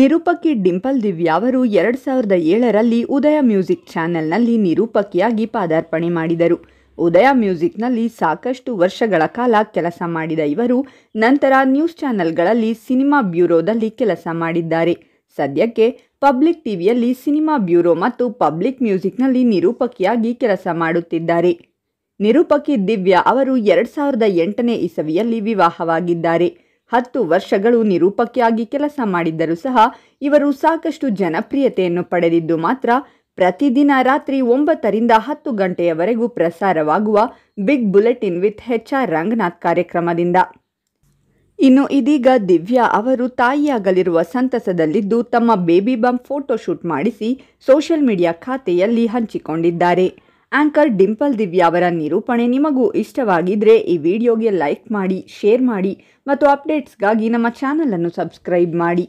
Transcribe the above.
ನಿರೂಪಕಿ ಡಿಂಪಲ್ ಅವರು ಎರಡು ಸಾವಿರದ ಏಳರಲ್ಲಿ ಉದಯ ಮ್ಯೂಸಿಕ್ ಚಾನೆಲ್ನಲ್ಲಿ ನಿರೂಪಕಿಯಾಗಿ ಪಾದಾರ್ಪಣೆ ಮಾಡಿದರು ಉದಯ ಮ್ಯೂಸಿಕ್ನಲ್ಲಿ ಸಾಕಷ್ಟು ವರ್ಷಗಳ ಕಾಲ ಕೆಲಸ ಮಾಡಿದ ಇವರು ನಂತರ ನ್ಯೂಸ್ ಚಾನೆಲ್ಗಳಲ್ಲಿ ಸಿನಿಮಾ ಬ್ಯೂರೋದಲ್ಲಿ ಕೆಲಸ ಮಾಡಿದ್ದಾರೆ ಸದ್ಯಕ್ಕೆ ಪಬ್ಲಿಕ್ ಟಿವಿಯಲ್ಲಿ ಸಿನಿಮಾ ಬ್ಯೂರೋ ಮತ್ತು ಪಬ್ಲಿಕ್ ಮ್ಯೂಸಿಕ್ನಲ್ಲಿ ನಿರೂಪಕಿಯಾಗಿ ಕೆಲಸ ಮಾಡುತ್ತಿದ್ದಾರೆ ನಿರೂಪಕಿ ದಿವ್ಯಾ ಅವರು ಎರಡು ಸಾವಿರದ ಎಂಟನೇ ಇಸವಿಯಲ್ಲಿ ವಿವಾಹವಾಗಿದ್ದಾರೆ ಹತ್ತು ವರ್ಷಗಳು ನಿರೂಪಕಿಯಾಗಿ ಕೆಲಸ ಮಾಡಿದ್ದರೂ ಸಹ ಇವರು ಸಾಕಷ್ಟು ಜನಪ್ರಿಯತೆಯನ್ನು ಪಡೆದಿದ್ದು ಮಾತ್ರ ಪ್ರತಿದಿನ ರಾತ್ರಿ ಒಂಬತ್ತರಿಂದ ಹತ್ತು ಗಂಟೆಯವರೆಗೂ ಪ್ರಸಾರವಾಗುವ big bulletin with H R Ranganath ಕಾರ್ಯಕ್ರಮದಿಂದ ಇನ್ನು ಇದೀಗ ದಿವ್ಯಾ ಅವರು ತಾಯಿಯಾಗಲಿರುವ ಸಂತಸದಲ್ಲಿದ್ದು ತಮ್ಮ ಬೇಬಿ ಬಂಪ್ ಫೋಟೋ ಶೂಟ್ ಮಾಡಿಸಿ ಸೋಷಿಯಲ್ ಮೀಡಿಯಾ ಖಾತೆಯಲ್ಲಿ ಹಂಚಿಕೊಂಡಿದ್ದಾರೆ ಆಂಕರ್ ಡಿಂಪಲ್ ದಿವ್ಯಾ ಅವರ ನಿರೂಪಣೆ ನಿಮಗೂ ಇಷ್ಟವಾಗಿದ್ರೆ ಈ ವಿಡಿಯೋಗೆ ಲೈಕ್ ಮಾಡಿ ಶೇರ್ ಮಾಡಿ ಮತ್ತು ಅಪ್ಡೇಟ್ಸ್ಗಾಗಿ ನಮ್ಮ ಚಾನಲನ್ನು ಸಬ್ಸ್ಕ್ರೈಬ್ ಮಾಡಿ